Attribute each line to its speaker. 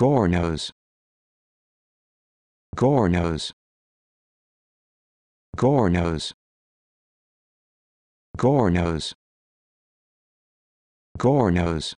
Speaker 1: Gornos. Gornos. Gornos. Gornos. Gornos.